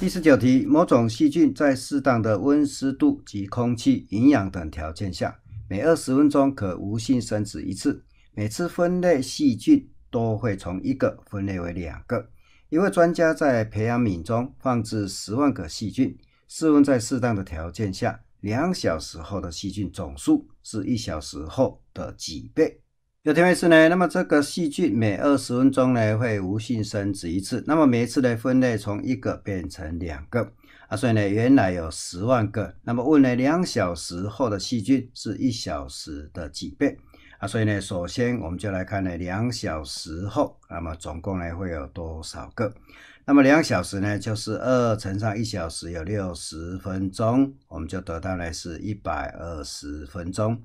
第十九题，某种细菌在适当的温湿度及空气、营养等条件下，每二十分钟可无性生殖一次。每次分类细菌都会从一个分类为两个。一位专家在培养皿中放置十万个细菌，室温在适当的条件下，两小时后的细菌总数是一小时后的几倍？有天一是呢，那么这个细菌每二十分钟呢会无性生殖一次，那么每一次呢分类从一个变成两个啊，所以呢原来有十万个，那么问呢两小时后的细菌是一小时的几倍？啊，所以呢，首先我们就来看呢，两小时后，那么总共呢会有多少个？那么两小时呢，就是二乘上一小时有六十分钟，我们就得到呢是一百二十分钟。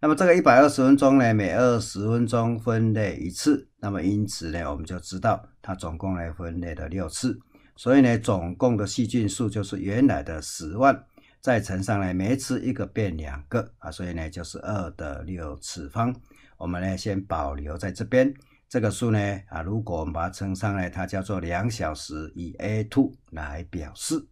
那么这个一百二十分钟呢，每二十分钟分类一次，那么因此呢，我们就知道它总共呢分类了六次。所以呢，总共的细菌数就是原来的十万。再乘上来，每一次一个变两个啊，所以呢就是二的六次方。我们呢先保留在这边，这个数呢啊，如果我们把它乘上来，它叫做两小时以 a two 来表示。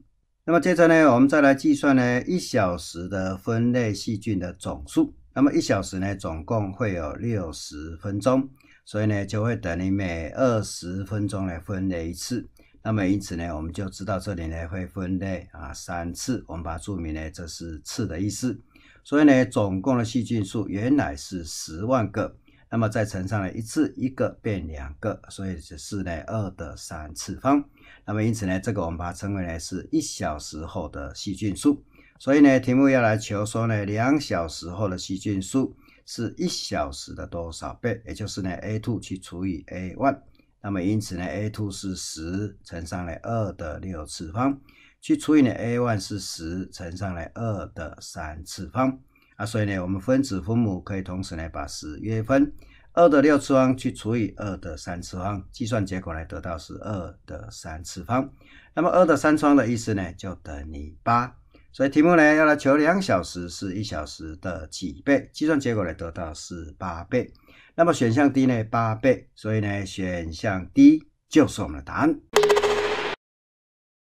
那么接着呢，我们再来计算呢一小时的分类细菌的总数。那么一小时呢总共会有六十分钟，所以呢就会等于每二十分钟来分类一次。那么因此呢，我们就知道这里呢会分类啊三次，我们把它注明呢这是次的意思。所以呢，总共的细菌数原来是十万个，那么再乘上了一次一个变两个，所以只是呢二的三次方。那么因此呢，这个我们把它称为呢是一小时后的细菌数。所以呢，题目要来求说呢两小时后的细菌数是一小时的多少倍，也就是呢 a two 去除以 a one。那么因此呢 a two 是十乘上来二的六次方，去除以呢 a one 是十乘上来二的三次方啊，所以呢，我们分子分母可以同时呢把十约分，二的六次方去除以二的三次方，计算结果呢得到是二的三次方，那么二的三次方的意思呢就等于八。所以题目呢，要来求两小时是一小时的几倍，计算结果呢得到是八倍，那么选项 D 呢八倍，所以呢选项 D 就是我们的答案。